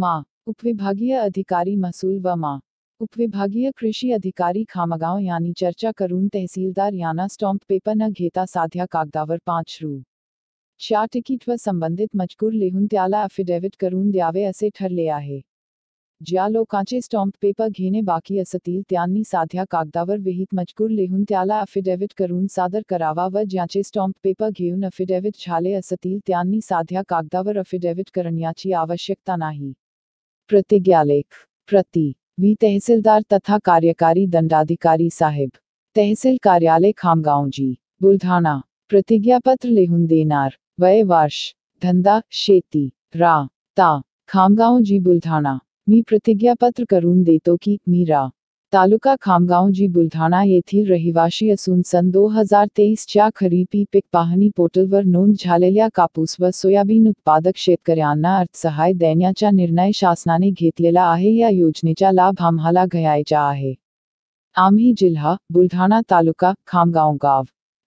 मां उपविभागीय अधिकारी महसूल व मां उपविभागीय कृषि अधिकारी खामगांव यानी चर्चा करून तहसीलदार याना स्टॉम्प पेपर न घेता साध्या कागदावर पांच रू शा टिकीट व संबंधित मजकूर लेहून त्याला अफिडेविट करून द्यावे असे ठरले आहे ज्या लोकांचे स्टॉम्प पेपर घेणे बाकी असतील त्यांनी साध्या कागदावर विहित मजकूर लिहून त्याला अफिडेविट करून सादर करावा व ज्याचे स्टॉम्प पेपर घेऊन अफिडेविट झाले असतील त्यांनी साध्या कागदावर अफिडेविट करण्याची आवश्यकता नाही प्रतिज्ञालेख प्रति वी तहसीलदार तथा कार्यकारी दंडाधिकारी साहिब तहसील कार्यालय खामगांव जी बुल्ढाना प्रतिज्ञा पत्र लेहुन देनार वय वर्ष धंदा शेती रा ता खामगांव जी बुल्ढाणा मी प्रतिज्ञापत्र करून देतो की मी रा तालुका खामगाव जी बुलढाणा येथील रहिवाशी असून सन दोन हजार च्या खरीपी पिक पाहणी पोर्टलवर नोंद झालेल्या कापूस व सोयाबीन उत्पादक शेतकऱ्यांना अर्थसहाय्य देण्याचा निर्णय शासनाने घेतलेला आहे या योजनेचा लाभ आम्हाला घ्यायचा आहे आम्ही जिल्हा बुलढाणा तालुका खामगाव गाव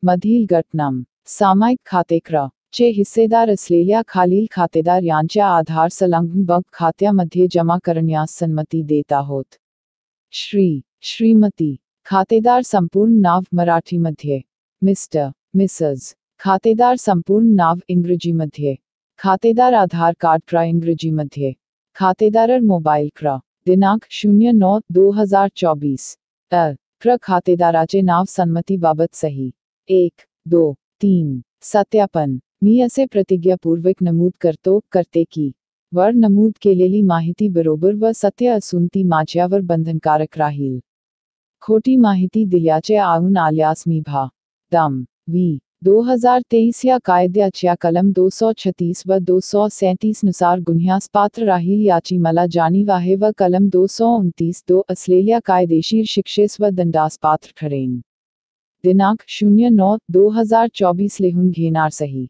मधील गटनाम सामायिक खातेक्र चे हिस्सेदार असलेल्या खालील खातेदार यांच्या आधार संलग्न बँक खात्यामध्ये जमा करण्यास संमती देत आहोत श्री श्रीमती खातेदार संपूर्ण नाव मराठी मध्य मिस्टर मिसेज खातेदार संपूर्ण नाव इंग्रजी मध्य खातेदार आधार कार्ड क्रा इंग्रजी मध्य खातेदार मोबाइल क्रा दिनांक शून्य नौ दो हजार चौबीस अ क्र खातेदाराचे नाव सन्मति बाबत सही एक दो तीन सत्यापन मी असे प्रतिज्ञापूर्वक नमूद करतो करते की वर नमूद केलेली माहिती बरोबर व सत्य असून ती माझ्यावर बंधनकारक राहील खोटी माहिती दिल्याचे आळून आल्यास मी भा दम वी दो हजार तेईस या कायद्याच्या कलम दो सौ छत्तीस व दो सौ सैंतीस नुसार गुन्ह्यास पात्र राहील याची मला जाणीव आहे व कलम दो सौ उनतीस दो असलेल्या कायदेशीर शिक्षेस व दंडास पात्र ठरेन दिनांक शून्य नौ दो हजार चौबीस लिहून घेणार सही